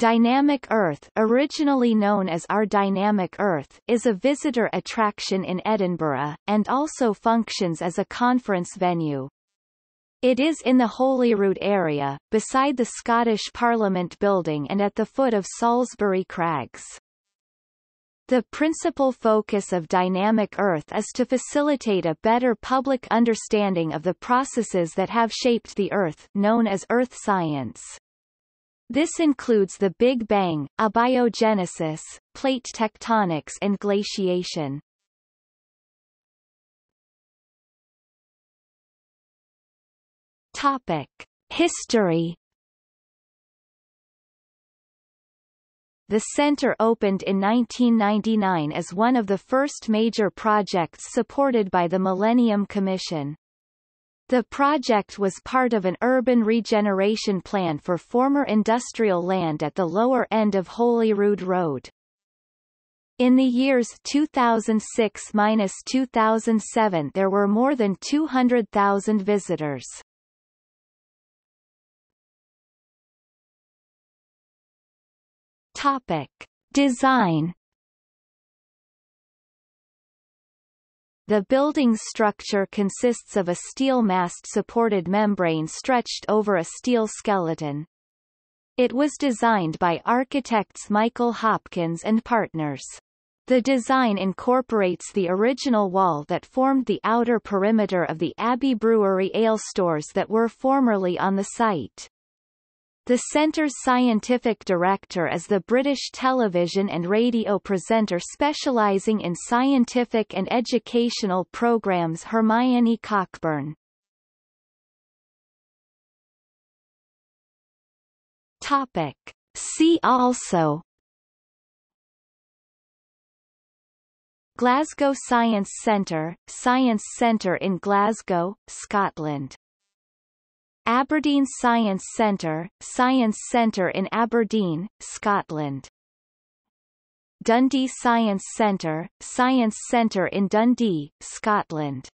Dynamic Earth originally known as Our Dynamic Earth is a visitor attraction in Edinburgh, and also functions as a conference venue. It is in the Holyrood area, beside the Scottish Parliament building and at the foot of Salisbury Crags. The principal focus of Dynamic Earth is to facilitate a better public understanding of the processes that have shaped the Earth known as Earth science. This includes the Big Bang, abiogenesis, plate tectonics and glaciation. Topic. History The center opened in 1999 as one of the first major projects supported by the Millennium Commission. The project was part of an urban regeneration plan for former industrial land at the lower end of Holyrood Road. In the years 2006-2007 there were more than 200,000 visitors. Topic. Design The building's structure consists of a steel mast-supported membrane stretched over a steel skeleton. It was designed by architects Michael Hopkins and partners. The design incorporates the original wall that formed the outer perimeter of the Abbey Brewery ale stores that were formerly on the site. The centre's scientific director is the British television and radio presenter specialising in scientific and educational programmes Hermione Cockburn. Topic. See also Glasgow Science Centre, Science Centre in Glasgow, Scotland Aberdeen Science Centre, Science Centre in Aberdeen, Scotland. Dundee Science Centre, Science Centre in Dundee, Scotland.